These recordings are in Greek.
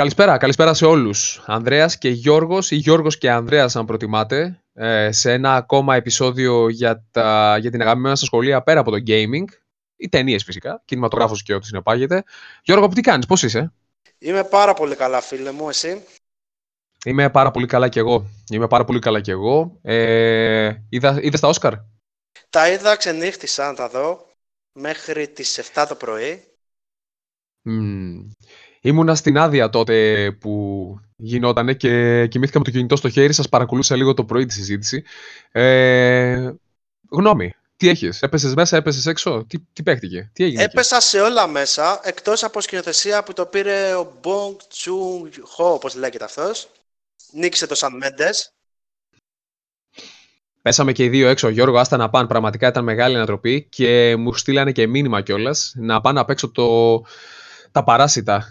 Καλησπέρα, καλησπέρα σε όλους. Ανδρέας και Γιώργος ή Γιώργος και Ανδρέας αν προτιμάτε ε, σε ένα ακόμα επεισόδιο για, τα, για την αγαπημένη σας σχολεία πέρα από το gaming ή ταινίες φυσικά, κινηματογράφος και ό,τι συνεπάγεται. Γιώργο, τι κάνεις, πώς είσαι? Είμαι πάρα πολύ καλά φίλε μου, εσύ? Είμαι πάρα πολύ καλά κι εγώ. Είμαι πάρα πολύ καλά κι εγώ. Ε, είδα, είδες τα Όσκαρ? Τα είδα, ξενύχτησα να τα δω μέχρι τις 7 το πρωί. Mm. Ήμουνα στην άδεια τότε που γινότανε και κοιμήθηκα με το κινητό στο χέρι, σας παρακολούσα λίγο το πρωί τη συζήτηση. Ε, γνώμη, τι έχεις, έπεσες μέσα, έπεσες έξω, τι, τι παίχτηκε, τι έγινε. Έπεσα σε όλα μέσα, εκτός από σκηνοθεσία που το πήρε ο Μπονγκ Joon Ho, όπως λέγεται αυτός. Νίκησε το Σαν Μέντες. Πέσαμε και οι δύο έξω, Γιώργο, άστα να πάνε. Πραγματικά ήταν μεγάλη ανατροπή και μου στείλανε και μήνυμα κιόλας να πάνε απ' έξω το... τα παράσιτα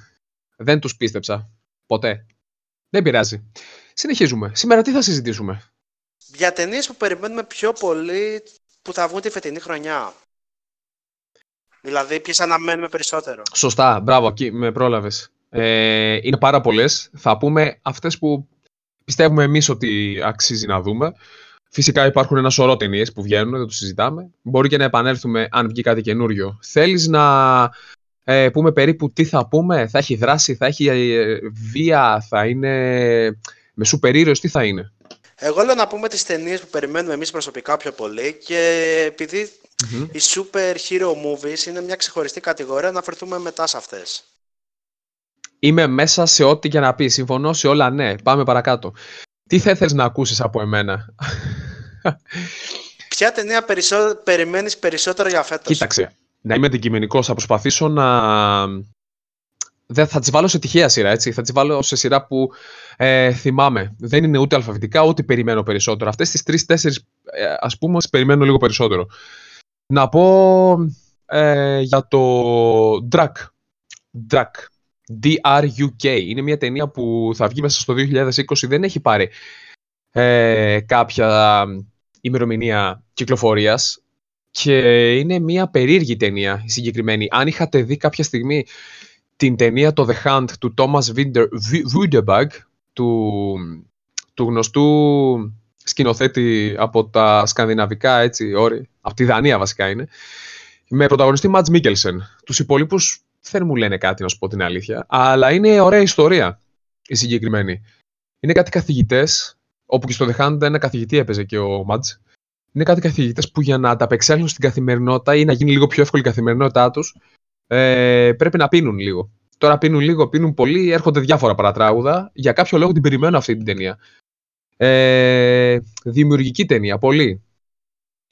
δεν τους πίστεψα. Ποτέ. Δεν πειράζει. Συνεχίζουμε. Σήμερα τι θα συζητήσουμε. Για ταινίες που περιμένουμε πιο πολύ που θα βγουν τη φετινή χρονιά. Δηλαδή, ποιες αναμένουμε περισσότερο. Σωστά, μπράβο, με πρόλαβες. Ε, είναι πάρα πολλές. Θα πούμε αυτές που πιστεύουμε εμείς ότι αξίζει να δούμε. Φυσικά υπάρχουν ένα σωρό ταινίες που βγαίνουν, δεν το συζητάμε. Μπορεί και να επανέλθουμε αν βγει κάτι καινούριο. Θέλεις να ε, πούμε περίπου τι θα πούμε, θα έχει δράση, θα έχει ε, βία, θα είναι με σούπερ ήρωες, τι θα είναι. Εγώ λέω να πούμε τις ταινίες που περιμένουμε εμείς προσωπικά πιο πολύ και επειδη οι super hero movies είναι μια ξεχωριστή κατηγορία να φερθούμε μετά σε αυτές. Είμαι μέσα σε ό,τι για να πεις. Συμφωνώ σε όλα, ναι. Πάμε παρακάτω. Τι θα ήθελες να ακούσεις από εμένα. Ποια ταινία περισσό... περιμένεις περισσότερο για φέτος. Κοίταξε να είμαι αντικειμενικός, θα προσπαθήσω να... Δεν θα τις βάλω σε τυχαία σειρά, έτσι. Θα τις βάλω σε σειρά που ε, θυμάμαι. Δεν είναι ούτε αλφαβητικά, ούτε περιμένω περισσότερο. Αυτές τις τρει-τέσσερι, ε, ας πούμε, περιμένω λίγο περισσότερο. Να πω ε, για το Drag. Drag. D-R-U-K. Είναι μια ταινία που θα βγει μέσα στο 2020. Δεν έχει πάρει ε, κάποια ε, ημερομηνία κυκλοφορίας και είναι μια περίεργη ταινία η συγκεκριμένη. Αν είχατε δει κάποια στιγμή την ταινία το The Hunt του Thomas Winterberg, του, του γνωστού σκηνοθέτη από τα σκανδιναβικά, έτσι, όρη, από τη Δανία βασικά είναι, με πρωταγωνιστή Ματς Μίκελσεν. Τους υπόλοιπους δεν μου λένε κάτι, να σου πω την αλήθεια, αλλά είναι ωραία ιστορία η συγκεκριμένη. Είναι κάτι καθηγητές, όπου και στο The Hunt ένα καθηγητή έπαιζε και ο Ματς, είναι κάτι καθηγητές που για να τα ανταπεξέλθουν στην καθημερινότητα ή να γίνει λίγο πιο εύκολη η καθημερινότητά τους, ε, πρέπει να πίνουν λίγο. Τώρα πίνουν λίγο, πίνουν πολύ, έρχονται διάφορα παρατράγουδα. Για κάποιο λόγο την περιμένω αυτή την ταινία. Ε, δημιουργική ταινία, πολύ.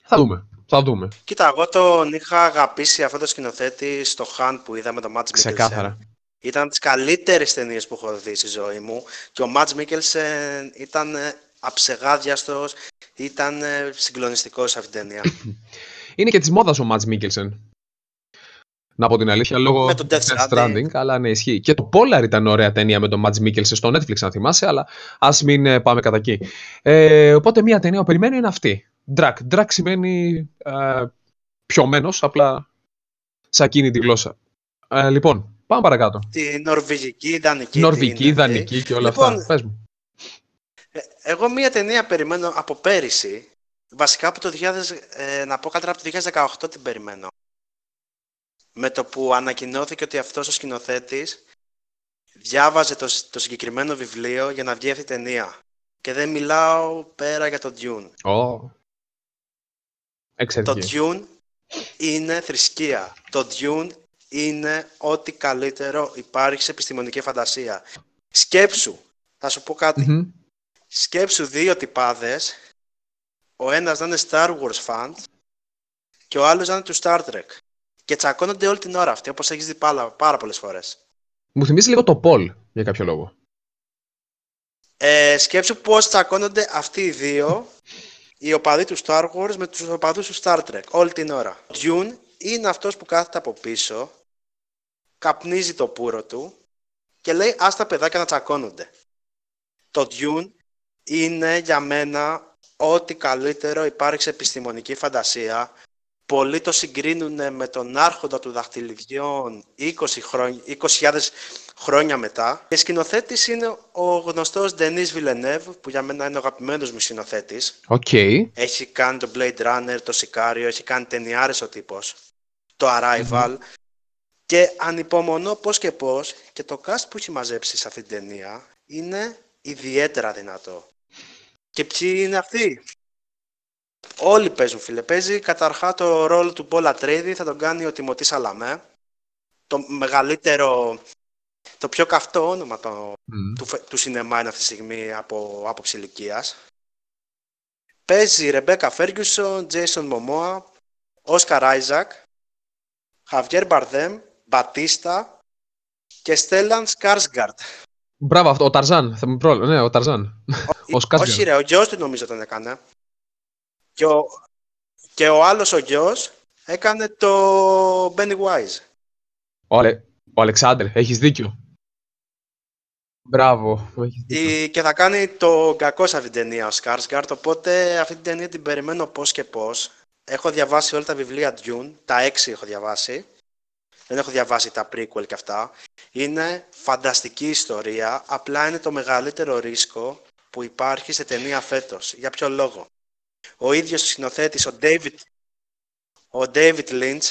Θα δούμε. Θα δούμε. Κοίτα, εγώ τον είχα αγαπήσει αυτό το σκηνοθέτη στο Χαν που είδαμε το Μάτ Μίκελσεν. Ξεκάθαρα. Ήταν τις καλύτερες ταινίες που έχω δει στη ζωή μου και ο Μάτ Μίκελσεν ήταν ε, αψεγάδιαστος, ήταν ε, συγκλονιστικό σε αυτήν την ταινία. Είναι και της μόδας ο Μάτ Μίκελσεν. Να πω την αλήθεια, λόγω με Death Stranding, αλλά ναι, ισχύει. Και το Polar ήταν ωραία ταινία με τον Ματ Μίκελσεν στο Netflix, να θυμάσαι, αλλά ας μην ε, πάμε κατά εκεί. Ε, οπότε, μία ταινία που περιμένω είναι αυτή. Drag. Drag σημαίνει ε, πιωμένος, απλά σε εκείνη τη γλώσσα. Ε, λοιπόν, πάμε παρακάτω. Τη νορβηγική, δανική. Νορβηγική, δανική και όλα αυτά. Λοιπόν, μου. Ε, εγώ μία ταινία περιμένω από πέρυσι. Βασικά από το 2000, ε, να πω καλύτερα από το 2018 την περιμένω. Με το που ανακοινώθηκε ότι αυτός ο σκηνοθέτης διάβαζε το, συγκεκριμένο βιβλίο για να βγει αυτή ταινία. Και δεν μιλάω πέρα για το Dune. Oh. Το Dune είναι θρησκεία. Το Dune είναι ό,τι καλύτερο υπάρχει σε επιστημονική φαντασία. Σκέψου, θα σου πω κατι Σκέψου δύο τυπάδες, ο ένας να είναι Star Wars fan και ο άλλος να είναι του Star Trek. Και τσακώνονται όλη την ώρα αυτή, όπως έχεις δει πάρα, πάρα πολλές φορές. Μου θυμίζει λίγο το Paul, για κάποιο λόγο. Ε, σκέψου πώς τσακώνονται αυτοί οι δύο, οι οπαδοί του Star Wars με τους οπαδούς του Star Trek, όλη την ώρα. Ο Dune είναι αυτός που κάθεται από πίσω, καπνίζει το πουρο του και λέει «Ας τα παιδάκια να τσακώνονται». Το Dune είναι για μένα ό,τι καλύτερο υπάρχει σε επιστημονική φαντασία. Πολλοί το συγκρίνουν με τον άρχοντα του δαχτυλιδιών 20.000 χρόνια, 20 χρόνια μετά. Και σκηνοθέτης είναι ο γνωστός Ντενή Βιλενεύ, που για μένα είναι ο αγαπημένος μου σκηνοθέτης. Okay. Έχει κάνει το Blade Runner, το Σικάριο, έχει κάνει ταινιάρες ο τύπος. Το Arrival. Και ανυπομονώ πω και πώς και το cast που έχει μαζέψει σε αυτήν την ταινία είναι ιδιαίτερα δυνατό. Και ποιοι είναι αυτοί. Όλοι παίζουν φίλε. Παίζει καταρχά το ρόλο του Πολα τρίδη θα τον κάνει ο Τιμωτής Αλαμέ. Το μεγαλύτερο, το πιο καυτό όνομα του, του σινεμά είναι αυτή τη στιγμή από άποψη ηλικίας. Παίζει Ρεμπέκα Φέργιουσον, Τζέισον Μωμόα, Όσκαρ Άιζακ, Χαβιέρ Μπαρδέμ, Μπατίστα και Στέλλαν Σκάρσγκαρτ. Μπράβο, αυτό, ο Ταρζάν. Θα με πρόλαβε. Ναι, ο Ταρζάν. Ο, ο όχι, ρε, ο γιο δεν νομίζω τον έκανε. Και ο, και ο άλλος ο Γιο έκανε το Benny Wise. Ο, Αλε... ο Αλεξάνδρ, έχεις δίκιο. Μπράβο. Έχεις δίκιο. Και θα κάνει το κακό σε αυτή την ταινία ο Σκάρσγκαρτ. Οπότε αυτή την ταινία την περιμένω πώς και πώς. Έχω διαβάσει όλα τα βιβλία Dune, τα έξι έχω διαβάσει δεν έχω διαβάσει τα prequel και αυτά. Είναι φανταστική ιστορία, απλά είναι το μεγαλύτερο ρίσκο που υπάρχει σε ταινία φέτος, Για ποιο λόγο. Ο ίδιος ο ο David, ο David Lynch,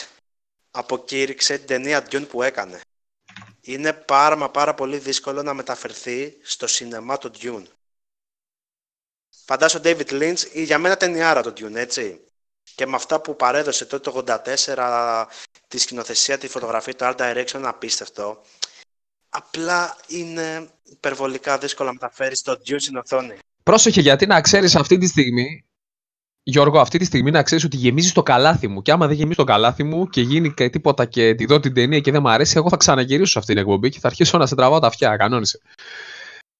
αποκήρυξε την ταινία Dune που έκανε. Είναι πάρα μα πάρα πολύ δύσκολο να μεταφερθεί στο σινεμά του Dune. Φαντάσου ο David Lynch, για μένα ταινιάρα το Dune, έτσι και με αυτά που παρέδωσε τότε το 84 τη σκηνοθεσία, τη φωτογραφία, το Art Direction, απίστευτο. Απλά είναι υπερβολικά δύσκολο να μεταφέρει το Dune στην οθόνη. Πρόσεχε γιατί να ξέρεις αυτή τη στιγμή, Γιώργο, αυτή τη στιγμή να ξέρεις ότι γεμίζεις το καλάθι μου. Και άμα δεν γεμίζει το καλάθι μου και γίνει και τίποτα και τη δω την ταινία και δεν μου αρέσει, εγώ θα ξαναγυρίσω σε αυτήν την εκπομπή και θα αρχίσω να σε τραβάω τα αυτιά. Κανόνισε.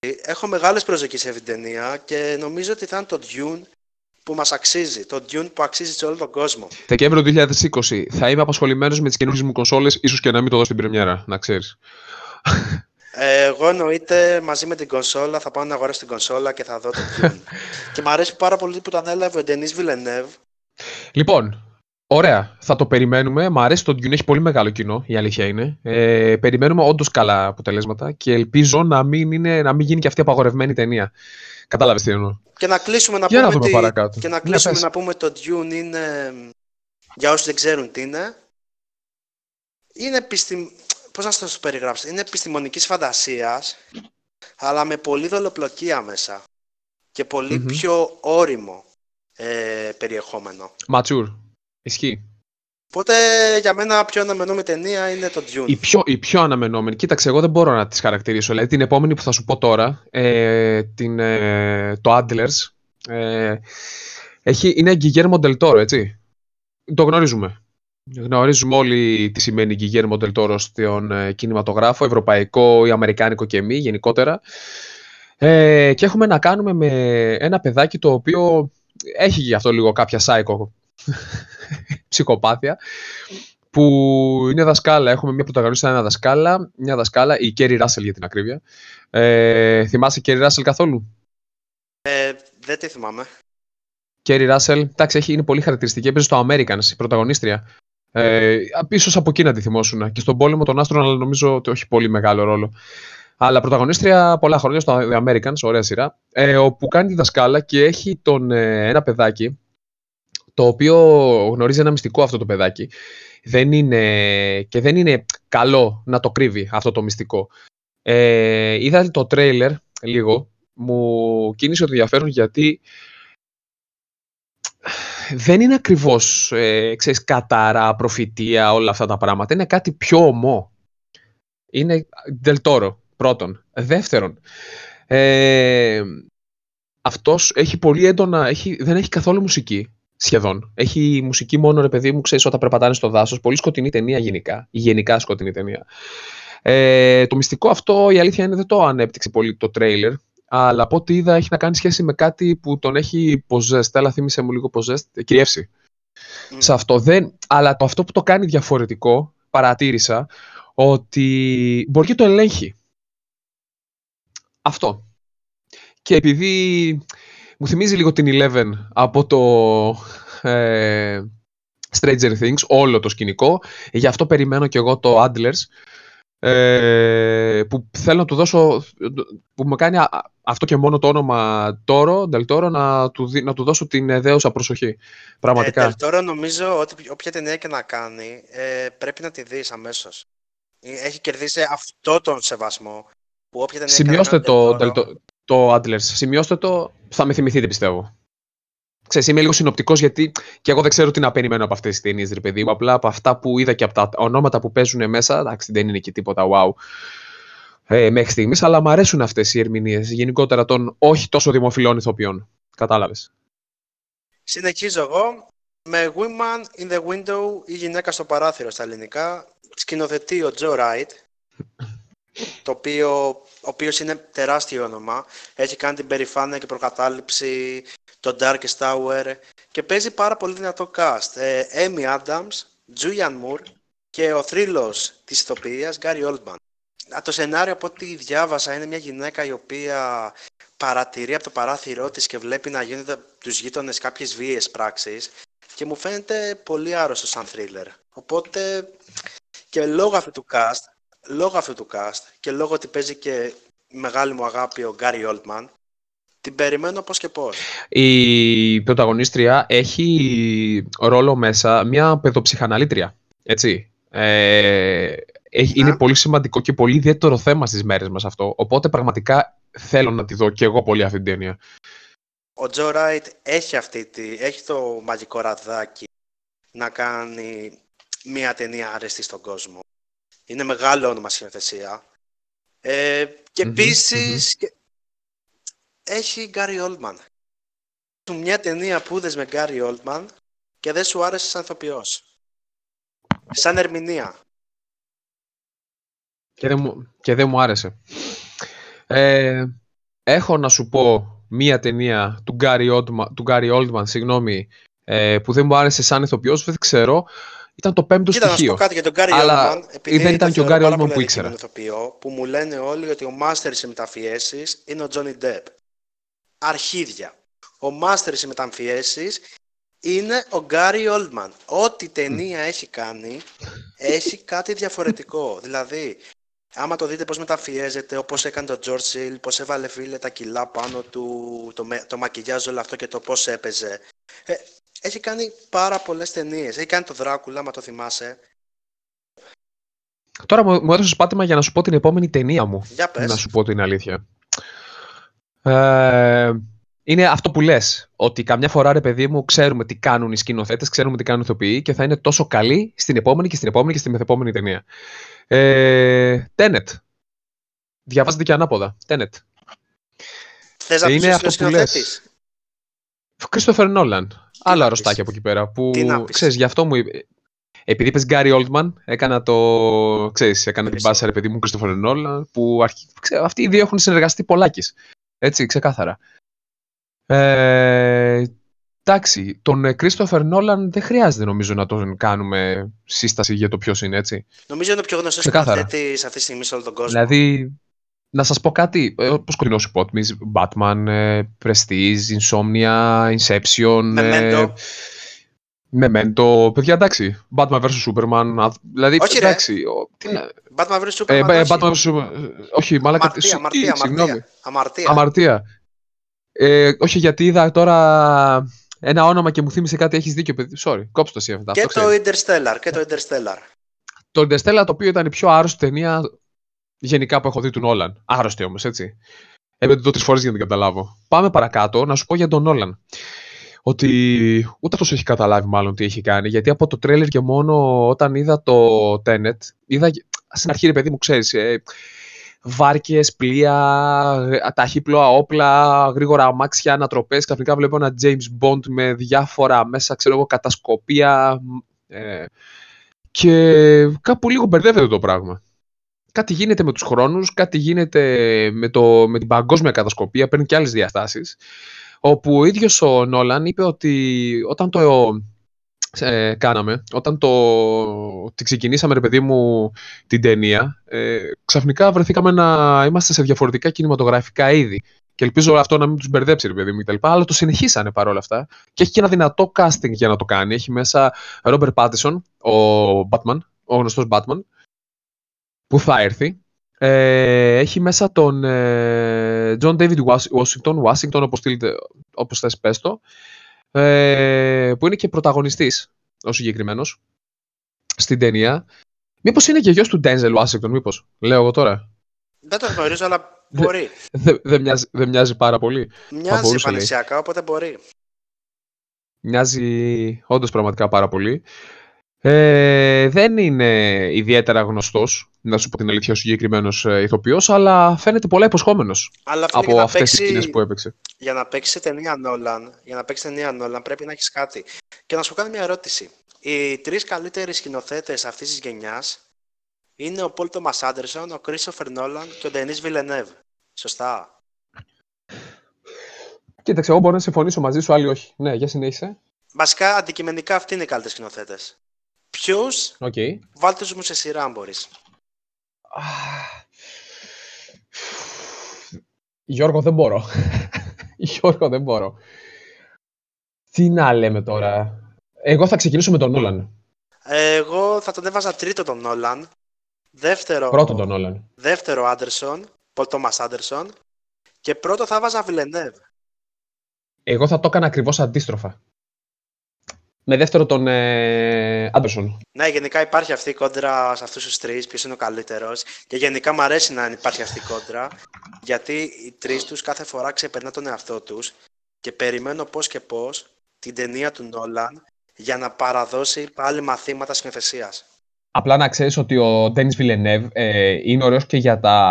Ε, έχω μεγάλες προσδοκίες σε την ταινία και νομίζω ότι θα είναι το Dune που μας αξίζει, το Dune που αξίζει σε όλο τον κόσμο. Δεκέμβριο 2020 θα είμαι απασχολημένος με τις καινούργιες μου κονσόλες, ίσως και να μην το δω στην πρεμιέρα, να ξέρεις. Ε, εγώ εννοείται μαζί με την κονσόλα θα πάω να αγοράσω την κονσόλα και θα δω το Dune. και μου αρέσει πάρα πολύ που το ανέλαβε ο Ντενίς Βιλενεύ. Λοιπόν, Ωραία, θα το περιμένουμε. Μ' αρέσει το Dune, έχει πολύ μεγάλο κοινό, η αλήθεια είναι. Ε, περιμένουμε όντως καλά αποτελέσματα και ελπίζω να μην, είναι, να μην γίνει και αυτή η απαγορευμένη ταινία. Κατάλαβες τι εννοώ. Και να κλείσουμε να πούμε, το Dune είναι, για όσους δεν ξέρουν τι είναι, είναι επιστημ... πώς να σας το περιγράψω, είναι επιστημονικής φαντασίας, αλλά με πολύ δολοπλοκία μέσα και πολυ πιο όριμο ε, περιεχόμενο. Ματσούρ, ισχύει. Οπότε για μένα πιο αναμενόμενη ταινία είναι το Dune. Η πιο, η πιο αναμενόμενη. Κοίταξε, εγώ δεν μπορώ να τις χαρακτηρίσω. Δηλαδή την επόμενη που θα σου πω τώρα, ε, την, ε, το Adlers, ε, έχει, είναι Guillermo del έτσι. Το γνωρίζουμε. Γνωρίζουμε όλοι τι σημαίνει Guillermo del Toro στον ε, κινηματογράφο, ευρωπαϊκό ή αμερικάνικο και εμεί, γενικότερα. Ε, και έχουμε να κάνουμε με ένα παιδάκι το οποίο έχει γι' αυτό λίγο κάποια psycho ψυχοπάθεια που είναι δασκάλα. Έχουμε μια πρωταγωνίστρια, ένα δασκάλα, μια δασκάλα, η Κέρι Ράσελ για την ακρίβεια. Ε, θυμάσαι Κέρι Ράσελ καθόλου. Ε, δεν τη θυμάμαι. Κέρι Ράσελ, εντάξει, έχει, είναι πολύ χαρακτηριστική. Έπαιζε στο Americans, η πρωταγωνίστρια. Ε, ίσως από εκεί να τη θυμόσουν. Και στον πόλεμο των άστρων, αλλά νομίζω ότι όχι πολύ μεγάλο ρόλο. Αλλά πρωταγωνίστρια πολλά χρόνια στο The Americans, ωραία σειρά, ε, όπου κάνει τη δασκάλα και έχει τον, ε, ένα παιδάκι το οποίο γνωρίζει ένα μυστικό αυτό το παιδάκι. Δεν είναι, και δεν είναι καλό να το κρύβει αυτό το μυστικό. Ε, είδα το τρέιλερ λίγο, μου κίνησε το ενδιαφέρον γιατί δεν είναι ακριβώς, ε, ξέρεις, κατάρα, προφητεία, όλα αυτά τα πράγματα. Είναι κάτι πιο ομό. Είναι δελτόρο, πρώτον. Δεύτερον, ε, αυτός έχει πολύ έντονα, έχει, δεν έχει καθόλου μουσική. Σχεδόν. Έχει μουσική μόνο ρε παιδί μου, ξέρεις όταν περπατάνε στο δάσος. Πολύ σκοτεινή ταινία γενικά. Γενικά σκοτεινή ταινία. Ε, το μυστικό αυτό η αλήθεια είναι δεν το ανέπτυξε πολύ το τρέιλερ. Αλλά από ό,τι είδα έχει να κάνει σχέση με κάτι που τον έχει ποζέστε. Αλλά θύμισε μου λίγο ποζέστε. Κυριεύσει. Mm. Σε αυτό. Δεν, αλλά το αυτό που το κάνει διαφορετικό, παρατήρησα, ότι μπορεί και το ελέγχει. Αυτό. Και επειδή μου θυμίζει λίγο την Eleven από το ε, Stranger Things, όλο το σκηνικό. Γι' αυτό περιμένω και εγώ το Adlers, ε, που θέλω να του δώσω, που με κάνει αυτό και μόνο το όνομα Τόρο, να του, να του δώσω την δέουσα προσοχή. Πραγματικά. τώρα ε, νομίζω ότι όποια ταινία και να κάνει, ε, πρέπει να τη δεις αμέσως. Έχει κερδίσει αυτό τον σεβασμό. Που Σημειώστε το, το Antlers. Σημειώστε το, θα με θυμηθείτε πιστεύω. Ξέρεις, είμαι λίγο συνοπτικός γιατί και εγώ δεν ξέρω τι να περιμένω από αυτές τις ταινίες, ρε παιδί μου. Απλά από αυτά που είδα και από τα ονόματα που παίζουν μέσα, εντάξει, δεν είναι και τίποτα wow ε, μέχρι στιγμής, αλλά μου αρέσουν αυτές οι ερμηνείες γενικότερα των όχι τόσο δημοφιλών ηθοποιών. Κατάλαβες. Συνεχίζω εγώ. Με Women in the Window, η γυναίκα στο παράθυρο στα ελληνικά, σκηνοθετεί ο Τζο Ράιτ το οποίο, ο οποίος είναι τεράστιο όνομα. Έχει κάνει την περηφάνεια και προκατάληψη, το Darkest Tower και παίζει πάρα πολύ δυνατό cast. Ε, Amy Adams, Julian Moore και ο θρύλος της ηθοποιίας Gary Oldman. Το σενάριο από ό,τι διάβασα είναι μια γυναίκα η οποία παρατηρεί από το παράθυρό της και βλέπει να γίνονται τους γείτονες κάποιες βίαιες πράξεις και μου φαίνεται πολύ άρρωστος σαν θρίλερ. Οπότε και λόγω αυτού του cast λόγω αυτού του cast και λόγω ότι παίζει και μεγάλη μου αγάπη ο Γκάρι Όλτμαν, την περιμένω πώς και πώς. Η πρωταγωνίστρια έχει ρόλο μέσα μια παιδοψυχαναλήτρια, έτσι. Ε, έχει, είναι πολύ σημαντικό και πολύ ιδιαίτερο θέμα στις μέρες μας αυτό. Οπότε πραγματικά θέλω να τη δω και εγώ πολύ αυτή την ταινία. Ο Τζο Ράιτ έχει, αυτή τη, έχει το μαγικό ραδάκι να κάνει μια ταινία αρεστή στον κόσμο. Είναι μεγάλο όνομα συνεργασία. Ε, και επιση Και... Έχει Γκάρι Όλμαν. Του μια ταινία που είδες με Γκάρι Oldman και δεν σου άρεσε σαν ηθοποιός. Σαν ερμηνεία. Και δεν μου, και δεν μου άρεσε. Ε, έχω να σου πω μία ταινία του Γκάρι Όλτμαν, ε, που δεν μου άρεσε σαν ηθοποιός, δεν ξέρω ήταν το πέμπτο Κοίτα, στοιχείο. κάτι για τον Gary Αλλά δεν ήταν και ο Γκάρι Όλμαν που ήξερα. που μου λένε όλοι ότι ο μάστερ σε είναι ο Τζόνι Ντεπ. Αρχίδια. Ο μάστερ σε είναι ο Γκάρι Oldman. Ό,τι ταινία έχει κάνει, έχει κάτι διαφορετικό. δηλαδή, άμα το δείτε πώς μεταφιέζεται, όπως έκανε το George πώς έβαλε φίλε τα κιλά πάνω του, το, το μακιγιάζ όλο αυτό και το πώς έπαιζε. Ε, έχει κάνει πάρα πολλές ταινίες. Έχει κάνει το Δράκουλα, μα το θυμάσαι. Τώρα μου έδωσες πάτημα για να σου πω την επόμενη ταινία μου. Για πες. Να σου πω την αλήθεια. Ε, είναι αυτό που λες. Ότι καμιά φορά, ρε παιδί μου, ξέρουμε τι κάνουν οι σκηνοθέτες, ξέρουμε τι κάνουν οι ηθοποιοί και θα είναι τόσο καλή στην επόμενη και στην επόμενη και στην μεθεπόμενη ταινία. Ε, Tenet. Διαβάζεται και ανάποδα. Tenet. Θες να είναι αυτό Κρίστοφερ Νόλαν. Άλλα αρρωστάκια από εκεί πέρα. Που Τι να πεις. γι' αυτό μου Επειδή είπες Γκάρι Όλτμαν, έκανα το. ξέρεις, έκανα την μπάσα, ρε παιδί μου Κρίστοφερ Νόλαν. Που αρχι... ξέρεις, αυτοί οι δύο έχουν συνεργαστεί πολλάκις. Έτσι, ξεκάθαρα. Ε, εντάξει, τον Κρίστοφερ Νόλαν δεν χρειάζεται νομίζω να τον κάνουμε σύσταση για το ποιος είναι, έτσι. Νομίζω είναι ο πιο γνωστός σκηνοθέτη αυτή τη στιγμή σε όλο τον κόσμο. Δηλαδή, να σας πω κάτι, ε, όπως κοντινός υπότιμης, Batman, ε, Prestige, Insomnia, Inception... Ε, Memento. Ναι, Memento, παιδιά εντάξει, Batman vs Superman, δηλαδή όχι, εντάξει... Ρε. Batman vs Superman, ε, Batman Superman, όχι, μάλακα... Αμαρτία, αμαρτία, αμαρτία, αμαρτία. Ε, όχι, γιατί είδα τώρα ένα όνομα και μου θύμισε κάτι, έχεις δίκιο, παιδί, sorry, κόψτε το εσύ Και το Interstellar, και το Interstellar. Το Interstellar, το οποίο ήταν η πιο άρρωστη ταινία γενικά που έχω δει τον Νόλαν. Άρρωστη όμως, έτσι. Έπρεπε το τρεις φορές για να την καταλάβω. Πάμε παρακάτω να σου πω για τον Νόλαν. Ότι ούτε αυτός έχει καταλάβει μάλλον τι έχει κάνει. Γιατί από το τρέλερ και μόνο όταν είδα το Tenet, είδα στην αρχή ρε παιδί μου, ξέρεις. Ε, Βάρκες, πλοία, ε, ταχύπλοα όπλα, γρήγορα αμάξια, ανατροπές. Ξαφνικά βλέπω ένα James Bond με διάφορα μέσα, ξέρω εγώ, κατασκοπία. Ε, και κάπου λίγο μπερδεύεται το πράγμα κάτι γίνεται με τους χρόνους, κάτι γίνεται με, το, με την παγκόσμια κατασκοπία, παίρνει και άλλες διαστάσεις, όπου ο ίδιος ο Νόλαν είπε ότι όταν το ε, κάναμε, όταν το, ξεκινήσαμε, ρε παιδί μου, την ταινία, ε, ξαφνικά βρεθήκαμε να είμαστε σε διαφορετικά κινηματογραφικά είδη. Και ελπίζω αυτό να μην τους μπερδέψει, ρε παιδί μου, κτλ. Αλλά το συνεχίσανε παρόλα αυτά. Και έχει και ένα δυνατό casting για να το κάνει. Έχει μέσα Ρόμπερ Πάτισον, ο Batman, ο γνωστός Batman που θα έρθει. Ε, έχει μέσα τον ε, John David Washington, Washington όπως, όπως θες πες το, ε, που είναι και πρωταγωνιστής ο συγκεκριμένος. στην ταινία. Μήπως είναι και γιος του Denzel Washington, μήπως, λέω εγώ τώρα. Δεν το γνωρίζω, αλλά μπορεί. Δεν δε, μοιάζει, πάρα πολύ. Μοιάζει πανησιακά, οπότε μπορεί. Μοιάζει όντως πραγματικά πάρα πολύ. Ε, δεν είναι ιδιαίτερα γνωστός, να σου πω την αλήθεια, ο συγκεκριμένος ε, ηθοποιός, αλλά φαίνεται πολλά υποσχόμενος από αυτές τις σκηνές που έπαιξε. Για να παίξει ταινία Νόλαν, για να παίξει ταινία Nolan πρέπει να έχεις κάτι. Και να σου κάνω μια ερώτηση. Οι τρεις καλύτεροι σκηνοθέτες αυτής της γενιάς είναι ο Πολ Τόμας Άντερσον, ο Κρίστοφερ Νόλαν και ο Ντενίς Βιλενεύ. Σωστά. Κοίταξε, εγώ μπορώ να συμφωνήσω μαζί σου, άλλοι όχι. Ναι, για συνέχισε. Βασικά, αντικειμενικά αυτοί είναι οι καλύτεροι σκηνοθέτες ποιου. Okay. Βάλτε μου σε σειρά, αν μπορείς. Γιώργο, δεν μπορώ. Γιώργο, δεν μπορώ. Τι να λέμε τώρα. Εγώ θα ξεκινήσω με τον Νόλαν. Εγώ θα τον έβαζα τρίτο τον Νόλαν. Δεύτερο. Πρώτο τον Νόλαν. Δεύτερο Άντερσον. Πολ Τόμας Άντερσον. Και πρώτο θα βάζα Βιλενεύ. Εγώ θα το έκανα ακριβώς αντίστροφα με δεύτερο τον ε, Άντερσον. Ναι, γενικά υπάρχει αυτή η κόντρα σε αυτούς τους τρεις, ποιος είναι ο καλύτερος. Και γενικά μου αρέσει να υπάρχει αυτή η κόντρα, γιατί οι τρεις τους κάθε φορά ξεπερνά τον εαυτό τους και περιμένω πώς και πώς την ταινία του Νόλαν για να παραδώσει πάλι μαθήματα συνοθεσία. Απλά να ξέρεις ότι ο Ντένις Βιλενεύ ε, είναι ωραίος και για τα,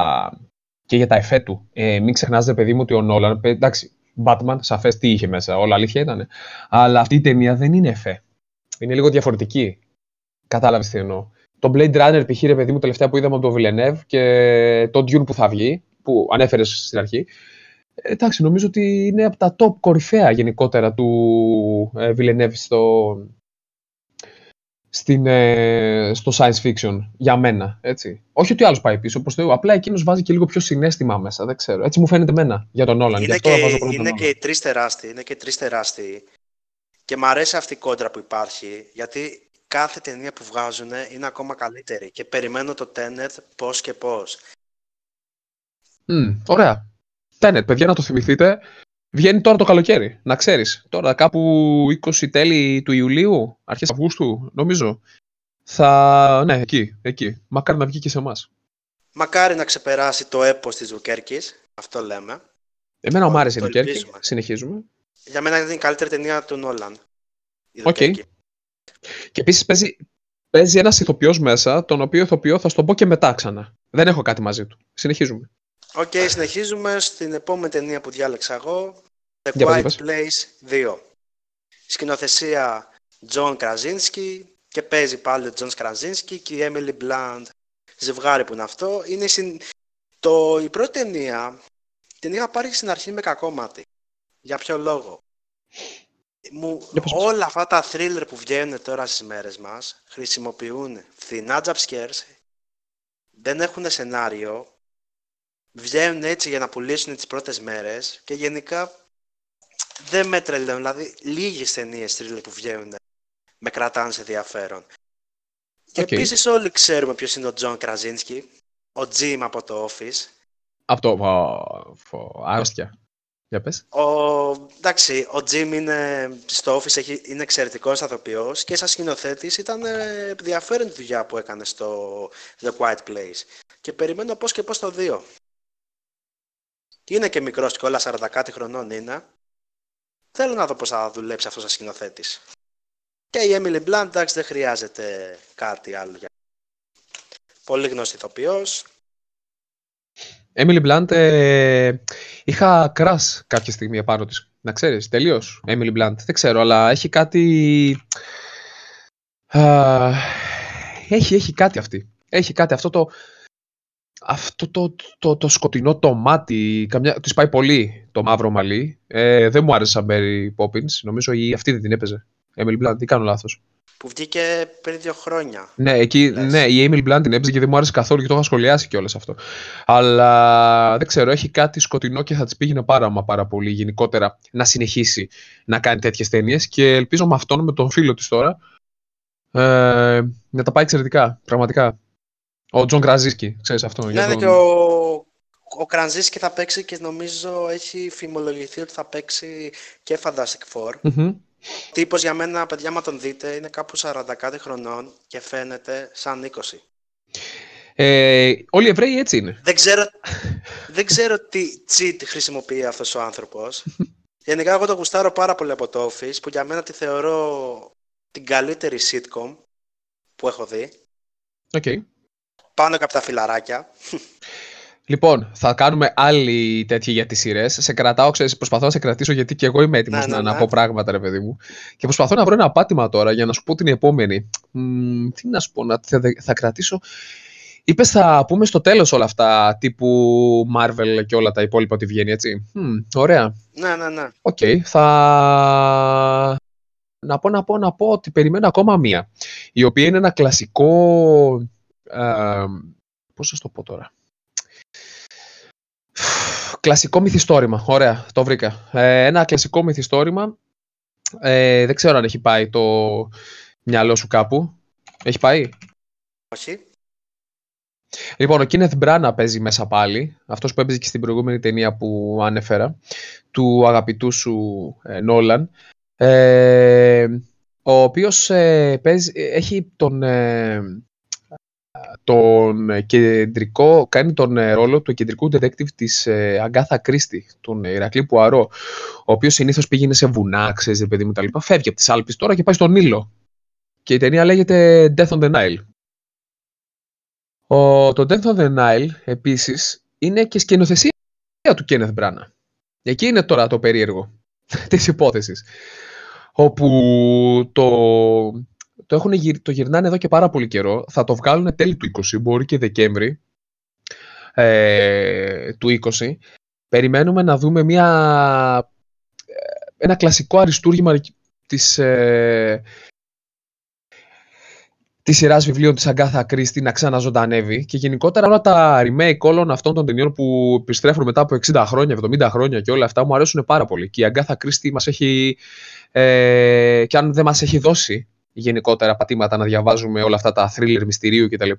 και για τα εφέ του. Ε, μην ξεχνάτε, παιδί μου, ότι ο Νόλαν. Εντάξει, Batman, σαφές τι είχε μέσα, όλα αλήθεια ήταν. Αλλά αυτή η ταινία δεν είναι εφέ. Είναι λίγο διαφορετική. Κατάλαβες τι εννοώ. Το Blade Runner, π.χ. ρε παιδί μου, τελευταία που είδαμε από τον Villeneuve και το Dune που θα βγει, που ανέφερες στην αρχή. Ε, εντάξει, νομίζω ότι είναι από τα top κορυφαία γενικότερα του ε, στο, στην, ε, στο science fiction, για μένα. Έτσι. Όχι ότι άλλος πάει πίσω, προ Απλά εκείνος βάζει και λίγο πιο συνέστημα μέσα. Δεν ξέρω. Έτσι μου φαίνεται μένα για τον Όλαν. Είναι, και, βάζω είναι, τρεις είναι και τρεις τεράστιοι. Και μ' αρέσει αυτή η κόντρα που υπάρχει, γιατί κάθε ταινία που βγάζουν είναι ακόμα καλύτερη. Και περιμένω το Tenet πώς και πώς. ωραία. Tenet, παιδιά, να το θυμηθείτε. Βγαίνει τώρα το καλοκαίρι, να ξέρεις. Τώρα κάπου 20 τέλη του Ιουλίου, αρχές Αυγούστου, νομίζω. Θα... Ναι, εκεί, εκεί. Μακάρι να βγει και σε εμάς. Μακάρι να ξεπεράσει το έπος της Δουκέρκη. αυτό λέμε. Εμένα μου άρεσε η Δουκέρκη. συνεχίζουμε. Για μένα είναι η καλύτερη ταινία του Νόλαν. Οκ. Και επίσης παίζει, ένας ηθοποιός μέσα, τον οποίο ηθοποιό θα στον πω και μετά ξανά. Δεν έχω κάτι μαζί του. Συνεχίζουμε. Οκ, okay, συνεχίζουμε στην επόμενη ταινία που διάλεξα εγώ. The Quiet Place 2. Σκηνοθεσία Τζον Κραζίνσκι και παίζει πάλι ο Τζον Κραζίνσκι και η Emily Blunt. Ζευγάρι που είναι αυτό. Είναι συν... το... Η πρώτη ταινία την είχα πάρει στην αρχή με κακό μάτι. Για ποιο λόγο. όλα αυτά τα thriller που βγαίνουν τώρα στις μέρες μας χρησιμοποιούν φθηνά jump δεν έχουν σενάριο, βγαίνουν έτσι για να πουλήσουν τις πρώτες μέρες και γενικά δεν με τρελαίνουν. Δηλαδή, λίγες ταινίες τρίλε που βγαίνουν με κρατάνε σε ενδιαφέρον. Και okay. όλοι ξέρουμε ποιος είναι ο Τζον Κραζίνσκι, ο Τζιμ από το Office. Από το... Άρρωστια. Για πες. Ο, εντάξει, ο Τζιμ είναι στο Office, έχει, είναι εξαιρετικός αθοποιό και σαν σκηνοθέτης ήταν ε, ενδιαφέρον τη δουλειά που έκανε στο The Quiet Place. Και περιμένω πώς και πώς το δύο είναι και μικρός και όλα 40 κάτι χρονών είναι. Θέλω να δω πώς θα δουλέψει αυτός ο σκηνοθέτης. Και η Emily Blunt, εντάξει, δεν χρειάζεται κάτι άλλο για Πολύ γνωστή ηθοποιός. Emily Blunt, ε, είχα κρας κάποια στιγμή επάνω της. Να ξέρεις, τελείως Emily Blunt. Δεν ξέρω, αλλά έχει κάτι... Α, έχει, έχει κάτι αυτή. Έχει κάτι αυτό το αυτό το, το, το σκοτεινό το μάτι, καμιά, της πάει πολύ το μαύρο μαλλί. Ε, δεν μου άρεσε σαν Μέρι Πόπινς, νομίζω η, αυτή δεν την έπαιζε. Έμιλ Μπλάντ, τι κάνω λάθος. Που βγήκε πριν δύο χρόνια. Ναι, εκεί, ναι η Έμιλι Μπλάντ την έπαιζε και δεν μου άρεσε καθόλου και το είχα σχολιάσει κιόλας αυτό. Αλλά δεν ξέρω, έχει κάτι σκοτεινό και θα της πήγαινε πάρα μα πάρα πολύ γενικότερα να συνεχίσει να κάνει τέτοιες ταινίες και ελπίζω με αυτόν, με τον φίλο της τώρα, ε, να τα πάει εξαιρετικά, πραγματικά. Ο Τζον Κρανζίσκι, ξέρεις αυτό. Ναι, ναι και ο ο Κρανζίσκι θα παίξει και νομίζω έχει φημολογηθεί ότι θα παίξει και Fantastic Four. mm Τύπος για μένα, παιδιά, μα τον δείτε, είναι κάπου 40 κάτι χρονών και φαίνεται σαν 20. Ε, όλοι οι Εβραίοι έτσι είναι. Δεν ξέρω, δεν ξέρω τι τσιτ χρησιμοποιεί αυτός ο άνθρωπος. Γενικά, εγώ το γουστάρω πάρα πολύ από το Office, που για μένα τη θεωρώ την καλύτερη sitcom που έχω δει. Okay πάνω και από τα φιλαράκια. Λοιπόν, θα κάνουμε άλλη τέτοια για τις σειρές. Σε κρατάω, ξέρεις, προσπαθώ να σε κρατήσω γιατί και εγώ είμαι έτοιμος ναι, ναι, να, να, ναι. πω πράγματα, ρε παιδί μου. Και προσπαθώ να βρω ένα πάτημα τώρα για να σου πω την επόμενη. Μ, τι να σου πω, να, θα, κρατήσω. Είπες, θα πούμε στο τέλος όλα αυτά τύπου Marvel και όλα τα υπόλοιπα ότι βγαίνει, έτσι. Μ, ωραία. Ναι, ναι, ναι. Οκ, okay, θα. Να πω, να πω, να πω ότι περιμένω ακόμα μία. Η οποία είναι ένα κλασικό Πώ πώς σας το πω τώρα, κλασικό μυθιστόρημα, ωραία, το βρήκα. Ε, ένα κλασικό μυθιστόρημα, ε, δεν ξέρω αν έχει πάει το μυαλό σου κάπου. Έχει πάει? Όχι. Λοιπόν, ο Κίνεθ Μπράνα παίζει μέσα πάλι, αυτός που έπαιζε και στην προηγούμενη ταινία που ανέφερα, του αγαπητού σου ε, Νόλαν, ε, ο οποίος παίζει, έχει τον τον ε, κεντρικό, κάνει τον ε, ρόλο του κεντρικού detective της Αγκάθα ε, Κρίστη, τον Ηρακλή Πουαρό, ο οποίος συνήθως πήγαινε σε βουνά, ξέρετε, παιδί μου τα λοιπά, φεύγει από τις Άλπεις τώρα και πάει στον Ήλο. Και η ταινία λέγεται Death on the Nile. Ο, το Death on the Nile, επίσης, είναι και σκηνοθεσία του Κένεθ Μπράνα. Εκεί είναι τώρα το περίεργο της υπόθεσης. Όπου το, το, έχουν, το γυρνάνε εδώ και πάρα πολύ καιρό. Θα το βγάλουν τέλη του 20, μπορεί και Δεκέμβρη ε, του 20. Περιμένουμε να δούμε μια, ε, ένα κλασικό αριστούργημα της, ε, της σειράς βιβλίων της Αγκάθα Κρίστη να ξαναζωντανεύει και γενικότερα όλα τα remake όλων αυτών των ταινιών που επιστρέφουν μετά από 60 χρόνια, 70 χρόνια και όλα αυτά μου αρέσουν πάρα πολύ. Και η Αγκάθα Κρίστη μας έχει, ε, και αν δεν μας έχει δώσει γενικότερα πατήματα, να διαβάζουμε όλα αυτά τα thriller μυστηρίου κτλ.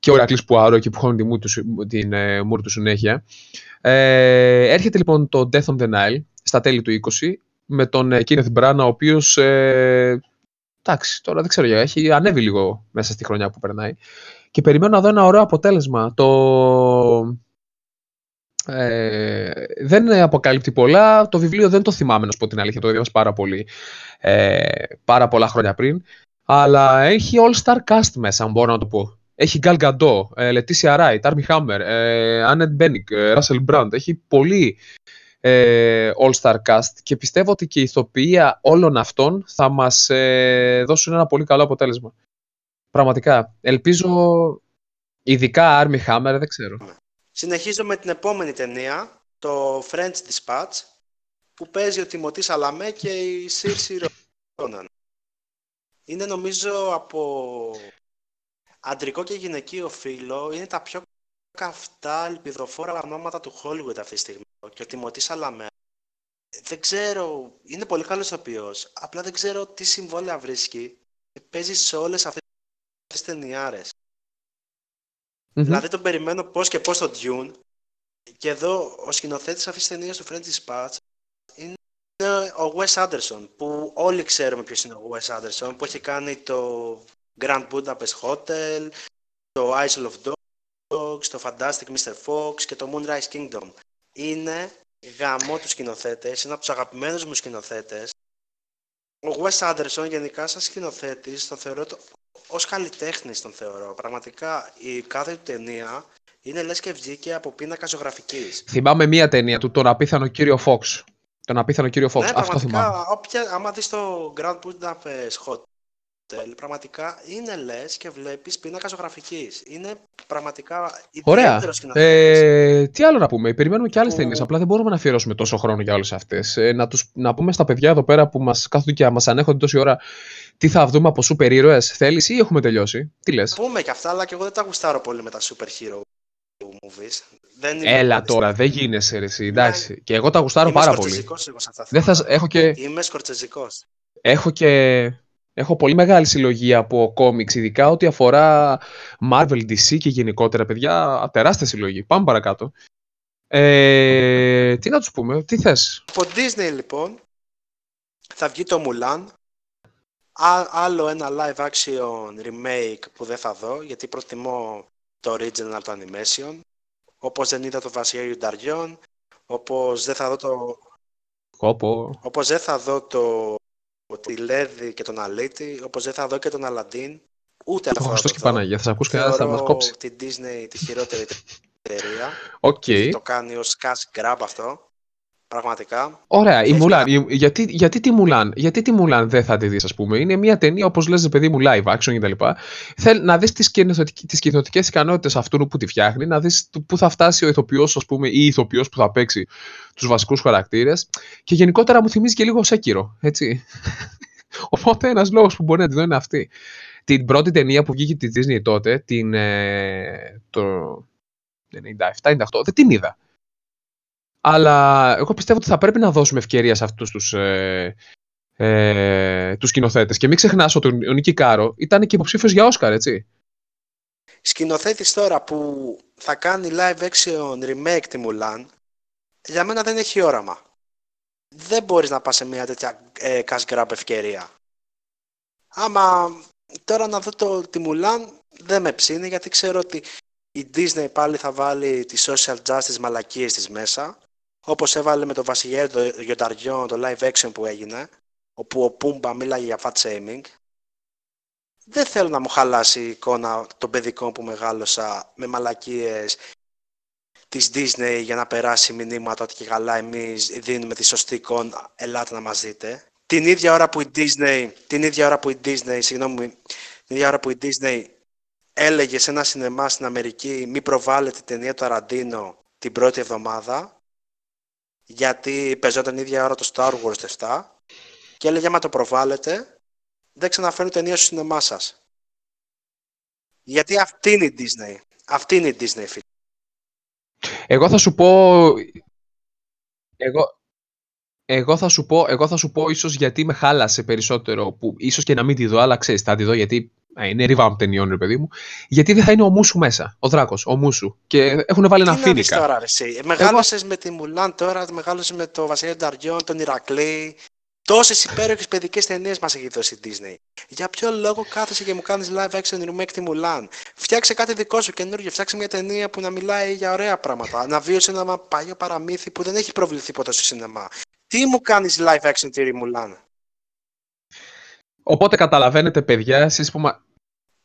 Και ο που Πουάρο και που χώνει τη μούρ του, την ε, μούρ του συνέχεια. Ε, έρχεται λοιπόν το Death on the Nile στα τέλη του 20 με τον ε, Kenneth Branagh ο οποίος ε, εντάξει τώρα δεν ξέρω για έχει ανέβει λίγο μέσα στη χρονιά που περνάει και περιμένω να δω ένα ωραίο αποτέλεσμα το ε, δεν αποκαλύπτει πολλά. Το βιβλίο δεν το θυμάμαι, να σου πω την αλήθεια. Το διάβασα πάρα, πολύ, ε, πάρα πολλά χρόνια πριν. Αλλά έχει all-star cast μέσα, αν μπορώ να το πω. Έχει Γκάλ Γκαντό, Λετήσια Ράιτ, Άρμι Χάμερ, Άνετ Μπένικ, Ράσελ Μπραντ. Έχει πολύ ε, all-star cast και πιστεύω ότι και η ηθοποιία όλων αυτών θα μας δώσουν ένα πολύ καλό αποτέλεσμα. Πραγματικά. Ελπίζω, ειδικά Army Hammer, δεν ξέρω. Ναι. Συνεχίζω με την επόμενη ταινία, το French Dispatch, που παίζει ο Τιμωτής Αλαμέ και η Σίρση Ρόναν. Είναι νομίζω από αντρικό και γυναικείο φίλο, είναι τα πιο καυτά ελπιδοφόρα ονόματα του Hollywood αυτή τη στιγμή. Και ο Τιμωτής Αλαμέ δεν ξέρω, είναι πολύ καλός οποίο, απλά δεν ξέρω τι συμβόλαια βρίσκει και παίζει σε όλες αυτές τις ταινιάρες mm Δηλαδή τον περιμένω πώς και πώς το Dune. Και εδώ ο σκηνοθέτης αυτή τη ταινία του French Patch είναι ο Wes Anderson. Που όλοι ξέρουμε ποιος είναι ο Wes Anderson. Που έχει κάνει το Grand Budapest Hotel, το Isle of Dogs, το Fantastic Mr. Fox και το Moonrise Kingdom. Είναι γαμό του σκηνοθέτες, είναι από τους αγαπημένους μου σκηνοθέτες. Ο Wes Anderson γενικά σαν σκηνοθέτης το θεωρώ το Ως καλλιτέχνης τον θεωρώ. Πραγματικά η κάθε του ταινία είναι λες και βγήκε από πίνακα ζωγραφικής. Θυμάμαι μία ταινία του, τον απίθανο κύριο Φόξ. Τον απίθανο κύριο Φόξ. Ναι, Αυτό θυμάμαι. Όποια, άμα δεις το Grand Budapest Hot πραγματικά είναι λες και βλέπεις πίνακας ζωγραφικής. Είναι πραγματικά ιδιαίτερο Ωραία. Ε, τι άλλο να πούμε, περιμένουμε και άλλες ταινίες, ταινίες. Απλά δεν μπορούμε να αφιερώσουμε τόσο χρόνο για όλες αυτές. Ε, να, να πούμε στα παιδιά εδώ πέρα που μας κάθονται και μας ανέχονται τόση ώρα τι θα δούμε από σούπερ ήρωε. Θέλεις ή έχουμε τελειώσει. Τι λες. Πούμε και αυτά, αλλά και εγώ δεν τα γουστάρω πολύ με τα super hero movies. Δεν Έλα τώρα, δεν γίνεσαι εσύ. Εντάξει. Ναι. Και εγώ τα γουστάρω πάρα πολύ. Είμαι σκορτσεζικός. Έχω και Έχω πολύ μεγάλη συλλογή από κόμιξ, ειδικά ό,τι αφορά Marvel, DC και γενικότερα, παιδιά. Τεράστια συλλογή. Πάμε παρακάτω. Ε, τι να τους πούμε, τι θες. Από Disney, λοιπόν, θα βγει το Mulan. Άλλο ένα live action remake που δεν θα δω, γιατί προτιμώ το original το animation. Όπως δεν είδα το Βασιλιά Νταριών, όπως δεν θα δω το... Όπως δεν θα δω το Οτι λέει και τον Αλίτη, όπως δεν θα δω και τον Αλαντίν, ούτε αυτό. το και Παναγία, θα σα ακούς κανένα, θα μας κόψει. την Disney τη χειρότερη εταιρεία. Okay. Το κάνει ως cash grab αυτό. Πραγματικά. Ωραία, η Μουλάν. Γιατί, γιατί τη Μουλάν, γιατί τη Μουλάν δεν θα τη δεις, ας πούμε. Είναι μια ταινία, όπως λες, παιδί μου, live action κτλ. Θέλει να δεις τις κοινωτικέ ικανότητες αυτού που τη φτιάχνει, να δεις πού θα φτάσει ο ηθοποιός, ας πούμε, ή η ηθοποιός που θα παίξει τους βασικούς χαρακτήρες. Και γενικότερα μου θυμίζει και λίγο Σέκυρο, έτσι. Οπότε ένας λόγος που μπορεί να τη δω είναι αυτή. Την πρώτη ταινία που βγήκε τη Disney τότε, την. Ε, το 97-98, δεν την είδα. Αλλά εγώ πιστεύω ότι θα πρέπει να δώσουμε ευκαιρία σε αυτούς τους, ε, ε τους Και μην ξεχνάς ότι ο Νίκη Κάρο ήταν και υποψήφιος για Όσκαρ, έτσι. Σκηνοθέτης τώρα που θα κάνει live action remake τη Μουλάν, για μένα δεν έχει όραμα. Δεν μπορείς να πας σε μια τέτοια ε, cash grab ευκαιρία. Άμα τώρα να δω το, τη μουλάν, δεν με ψήνει γιατί ξέρω ότι η Disney πάλι θα βάλει τις social justice μαλακίες της μέσα Όπως έβαλε με το Βασιλιέρη το Γιονταριό, το live action που έγινε, όπου ο Πούμπα μίλαγε για fat shaming. Δεν θέλω να μου χαλάσει η εικόνα των παιδικών που μεγάλωσα με μαλακίες της Disney για να περάσει μηνύματα ότι και καλά εμείς δίνουμε τη σωστή εικόνα, ελάτε να μας δείτε. Την ίδια ώρα που η Disney, την ίδια ώρα που η Disney, συγγνώμη, την ίδια ώρα που η Disney έλεγε σε ένα σινεμά στην Αμερική μη προβάλλεται ταινία του Αραντίνο την πρώτη εβδομάδα, γιατί παίζονταν η ίδια ώρα το Star Wars 7 και έλεγε άμα το προβάλλετε δεν ξαναφέρουν ταινία στο σινεμά σας. Γιατί αυτή είναι η Disney. Αυτή είναι η Disney, φίλε. Εγώ θα σου πω... Εγώ, εγώ θα σου πω, εγώ θα σου πω ίσως γιατί με χάλασε περισσότερο, που ίσως και να μην τη δω, αλλά ξέρεις, θα τη δω γιατί είναι revamp ταινιών, ρε παιδί μου. Γιατί δεν θα είναι ο Μούσου μέσα. Ο Δράκος, ο Μούσου. Και έχουν βάλει Τι ένα φίνικα. Τώρα, εσύ. Ε, μεγάλωσες με τη Μουλάν τώρα, μεγάλωσες με το Βασιλιά Νταριόν, τον Ηρακλή. Τόσες υπέροχες παιδικές ταινίες μας έχει δώσει η Disney. Για ποιο λόγο κάθεσαι και μου κάνεις live action remake τη Μουλάν. Φτιάξε κάτι δικό σου καινούργιο. Φτιάξε μια ταινία που να μιλάει για ωραία πράγματα. Να βίωσε ένα παλιό παραμύθι που δεν έχει προβληθεί ποτέ στο σινεμά. Τι μου κάνεις live action τη Μουλάν. Οπότε καταλαβαίνετε, παιδιά, εσείς που,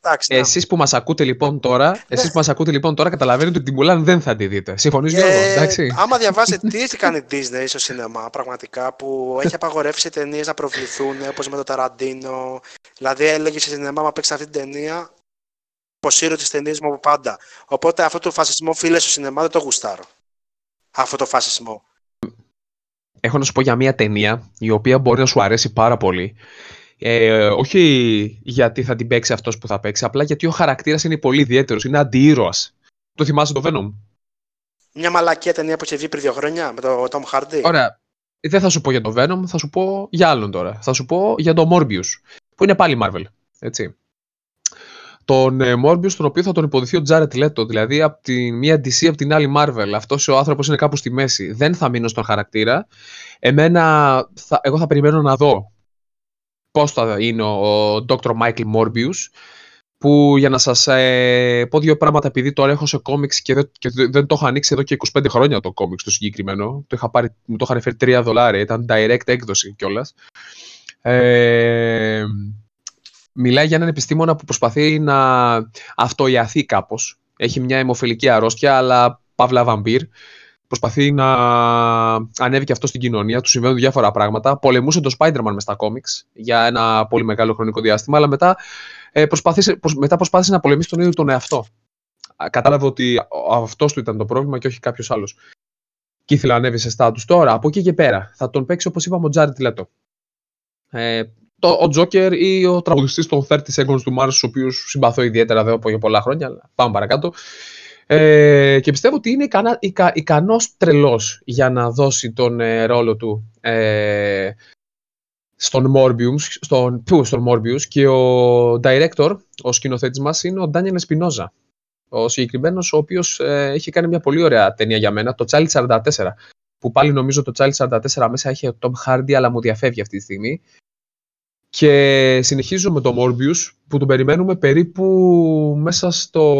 Εντάξει, ναι. εσείς που μας ακούτε λοιπόν τώρα, εσείς που μας ακούτε λοιπόν τώρα καταλαβαίνετε ότι την Μουλάν δεν θα τη δείτε. Συμφωνείς ε, εντάξει. Άμα διαβάσετε τι έχει κάνει Disney στο σινεμά πραγματικά που έχει απαγορεύσει ταινίες να προβληθούν όπως με το Ταραντίνο. Δηλαδή έλεγε σε σινεμά μα παίξεις αυτή την ταινία υποσύρω τις ταινίες μου από πάντα. Οπότε αυτό το φασισμό φίλε στο σινεμά δεν το γουστάρω. Αυτό το φασισμό. Έχω να σου πω για μια ταινία η οποία μπορεί να σου αρέσει πάρα πολύ ε, όχι γιατί θα την παίξει αυτός που θα παίξει, απλά γιατί ο χαρακτήρας είναι πολύ ιδιαίτερος. Είναι αντιήρωα. Το θυμάσαι το Venom. Μια μαλακία ταινία που είχε βγει πριν δύο χρόνια με τον Tom Hardy. Ωραία. Δεν θα σου πω για το Venom, θα σου πω για άλλον τώρα. Θα σου πω για τον Morbius, που είναι πάλι Marvel. Έτσι. Τον ε, Morbius, τον οποίο θα τον υποδηθεί ο Τζάρετ Λέτο, δηλαδή από τη μία DC, από την άλλη Marvel. Αυτός ο άνθρωπος είναι κάπου στη μέση. Δεν θα μείνω στον χαρακτήρα. Εμένα, θα, εγώ θα περιμένω να δω πώς θα είναι ο Dr. Michael Morbius που για να σας ε, πω δύο πράγματα επειδή τώρα έχω σε κόμιξ και δεν, το έχω ανοίξει εδώ και 25 χρόνια το κόμιξ το συγκεκριμένο το είχα πάρει, μου το είχαν φέρει 3 δολάρια ήταν direct έκδοση κιόλας. Ε, μιλάει για έναν επιστήμονα που προσπαθεί να αυτοϊαθεί κάπως έχει μια αιμοφιλική αρρώστια αλλά παύλα βαμπύρ προσπαθεί να ανέβει και αυτό στην κοινωνία. Του συμβαίνουν διάφορα πράγματα. Πολεμούσε τον Spider-Man μες στα κόμιξ για ένα πολύ μεγάλο χρονικό διάστημα, αλλά μετά, ε, προσπάθησε, μετά προσπάθησε να πολεμήσει τον ίδιο τον εαυτό. Κατάλαβε ότι αυτός του ήταν το πρόβλημα και όχι κάποιος άλλος. Και ήθελε να ανέβει σε στάτου. Τώρα, από εκεί και πέρα, θα τον παίξει όπως είπαμε ο Τζάρετ Λέτο. Ε, το, ο Τζόκερ ή ο τραγουδιστής των 30 Seconds του Mars, ο οποίους συμπαθώ ιδιαίτερα εδώ από για πολλά χρόνια, αλλά πάμε παρακάτω. Ε, και πιστεύω ότι είναι ικανά, ικα, ικανός τρελός για να δώσει τον ε, ρόλο του ε, στον Morbius, στον, στον Morbius και ο director, ο σκηνοθέτης μας είναι ο Ντάνιελ Εσπινόζα, Ο συγκεκριμένος, ο οποίος ε, έχει κάνει μια πολύ ωραία ταινία για μένα, το Charlie 44. Που πάλι νομίζω το Charlie 44 μέσα έχει ο Tom Hardy, αλλά μου διαφεύγει αυτή τη στιγμή. Και συνεχίζουμε το Morbius που τον περιμένουμε περίπου μέσα στο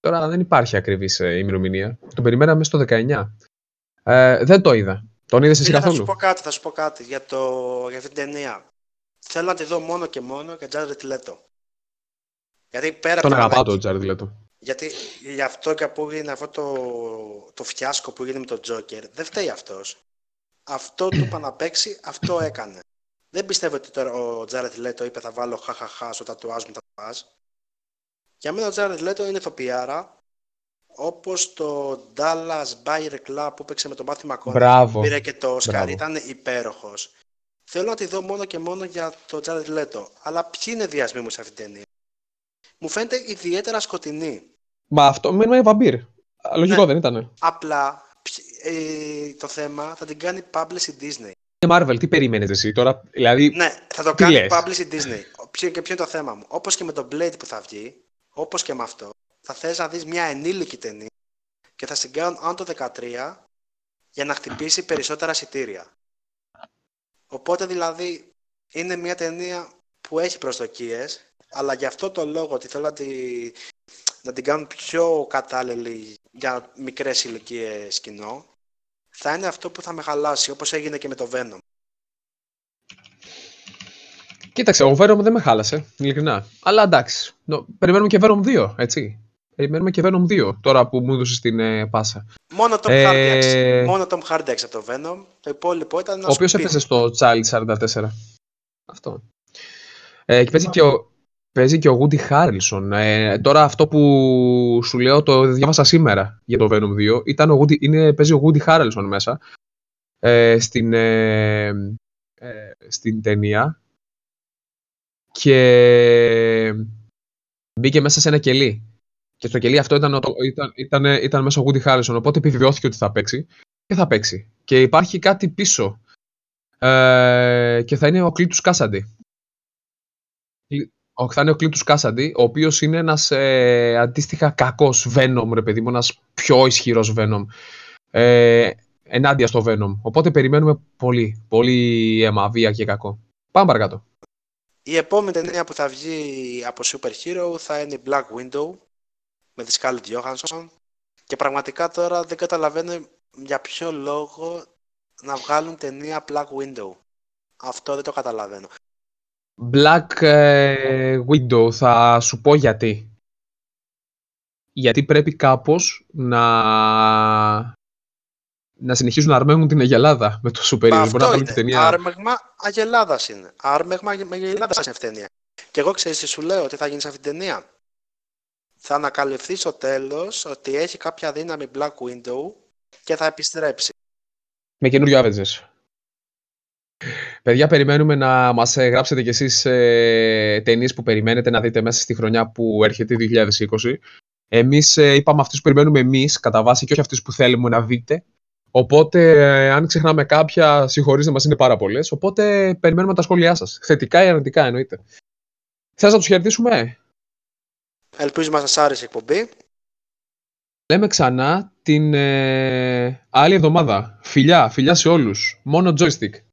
Τώρα δεν υπάρχει ακριβής ε, ημερομηνία. Τον περιμέναμε στο 19. Ε, δεν το είδα. Τον είδες εσύ καθόλου. Θα σου πω κάτι, θα σου πω κάτι για, το, για αυτή την ταινία. Θέλω να τη δω μόνο και μόνο για Τζάρετ Λέτο. Γιατί πέρα τον αγαπά το Τζάρετ Τιλέτο. Γιατί γι' αυτό και που αυτό το, το φιάσκο που γίνεται με τον Τζόκερ, δεν φταίει αυτός. Αυτό του είπα να παίξει, αυτό έκανε. Δεν πιστεύω ότι τώρα ο Τζάρετ Λέτο είπε θα βάλω χαχαχά στο τατουάζ μου τατουάζ. Για μένα ο Τζάρετ Λέτο είναι θοπιάρα, όπως το Dallas Bayer Club που έπαιξε με το μάθημα Μπράβο! πήρε και το Oscar, ήταν υπέροχος. Θέλω να τη δω μόνο και μόνο για το Τζάρετ Λέτο. Αλλά ποιοι είναι διασμοί μου σε αυτήν την ταινία. Μου φαίνεται ιδιαίτερα σκοτεινή. Μα αυτό μείνουμε η βαμπύρ. Λογικό ναι. δεν ήταν. Απλά ε, το θέμα θα την κάνει publish η Disney. Είναι Marvel, τι περίμενες εσύ τώρα. Δηλαδή, ναι, θα το κάνει publish η Disney. και ποιο είναι το θέμα μου. Όπως και με τον Blade που θα βγει, όπως και με αυτό, θα θες να δεις μια ενήλικη ταινία και θα στην κάνουν αν το 13 για να χτυπήσει περισσότερα εισιτήρια. Οπότε δηλαδή είναι μια ταινία που έχει προσδοκίες, αλλά γι' αυτό το λόγο ότι θέλω να, τη, να την κάνουν πιο κατάλληλη για μικρές ηλικίες κοινό, θα είναι αυτό που θα με χαλάσει, όπως έγινε και με το Venom. Κοίταξε, ο Venom δεν με χάλασε, ειλικρινά. Αλλά εντάξει. Νο, περιμένουμε και Venom 2, έτσι. Περιμένουμε και Venom 2 τώρα που μου έδωσες την ε, πάσα. Μόνο Tom ε... Μόνο Tom Hardy από το Venom. Το υπόλοιπο ήταν. Ο οποίο έφτασε στο Child 44. Αυτό. Ε, και παίζει και ο, Παίζει και Woody Harrelson. Ε, τώρα αυτό που σου λέω το διάβασα σήμερα για το Venom 2. Ήταν ο Woody, είναι, παίζει ο Woody Harrelson μέσα ε, στην, ε, ε στην ταινία και μπήκε μέσα σε ένα κελί. Και στο κελί αυτό ήταν, ήταν, ήταν, ήταν μέσα ο Woody Harrison, οπότε επιβεβαιώθηκε ότι θα παίξει και θα παίξει. Και υπάρχει κάτι πίσω ε, και θα είναι ο Κλήτους Κάσαντι. Θα είναι ο Κλήτους Κάσαντι, ο οποίος είναι ένας ε, αντίστοιχα κακός Venom, ρε παιδί μου, ένας πιο ισχυρός Venom. Ε, ενάντια στο Venom. Οπότε περιμένουμε πολύ, πολύ αίμα, και κακό. Πάμε παρακάτω. Η επόμενη ταινία που θα βγει από Super Hero θα είναι Black Window με τη Scarlett Johansson και πραγματικά τώρα δεν καταλαβαίνω για ποιο λόγο να βγάλουν ταινία Black Window. Αυτό δεν το καταλαβαίνω. Black ε, Window θα σου πω γιατί. Γιατί πρέπει κάπως να να συνεχίζουν να αρμέγουν την Αγελάδα με το σούπερ Μα Μπορεί να είναι. Ταινία... Άρμεγμα Αγελάδας είναι. Άρμεγμα Αγελάδας είναι αυτή ταινία. Και εγώ ξέρεις, σου λέω ότι θα γίνει σε αυτή την ταινία. Θα ανακαλυφθεί στο τέλος ότι έχει κάποια δύναμη Black Window και θα επιστρέψει. Με καινούριο Avengers. Παιδιά, περιμένουμε να μας ε, γράψετε κι εσείς ε, που περιμένετε να δείτε μέσα στη χρονιά που έρχεται, 2020. Εμείς ε, είπαμε αυτούς που περιμένουμε εμείς κατά βάση, και όχι αυτούς που θέλουμε να δείτε. Οπότε, ε, αν ξεχνάμε κάποια, συγχωρήστε μας, είναι πάρα πολλές. Οπότε, περιμένουμε τα σχόλιά σας. Θετικά ή αρνητικά, εννοείται. Θες να τους χαιρετήσουμε, Ελπίζουμε να σας άρεσε η εκπομπή. Λέμε ξανά την ε, άλλη εβδομάδα. Φιλιά, φιλιά σε όλους. Μόνο joystick.